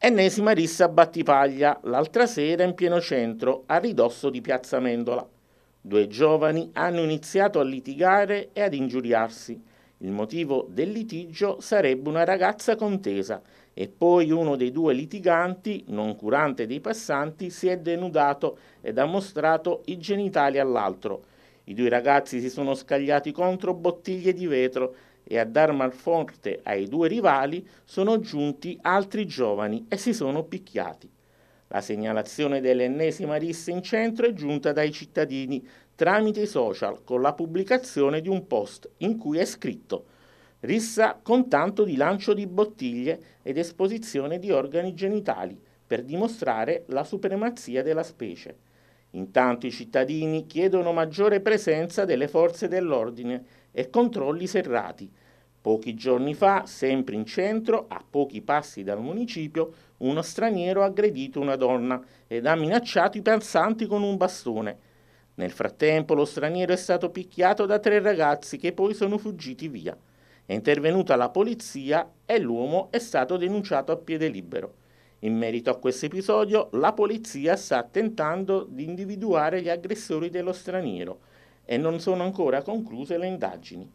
Ennesima rissa a Battipaglia, l'altra sera in pieno centro, a ridosso di Piazza Mendola. Due giovani hanno iniziato a litigare e ad ingiuriarsi. Il motivo del litigio sarebbe una ragazza contesa e poi uno dei due litiganti, non curante dei passanti, si è denudato ed ha mostrato i genitali all'altro. I due ragazzi si sono scagliati contro bottiglie di vetro e a dar malforte ai due rivali sono giunti altri giovani e si sono picchiati. La segnalazione dell'ennesima rissa in centro è giunta dai cittadini tramite i social con la pubblicazione di un post in cui è scritto rissa con tanto di lancio di bottiglie ed esposizione di organi genitali per dimostrare la supremazia della specie. Intanto i cittadini chiedono maggiore presenza delle forze dell'ordine e controlli serrati. Pochi giorni fa, sempre in centro, a pochi passi dal municipio, uno straniero ha aggredito una donna ed ha minacciato i pensanti con un bastone. Nel frattempo lo straniero è stato picchiato da tre ragazzi che poi sono fuggiti via. È intervenuta la polizia e l'uomo è stato denunciato a piede libero. In merito a questo episodio, la polizia sta tentando di individuare gli aggressori dello straniero e non sono ancora concluse le indagini.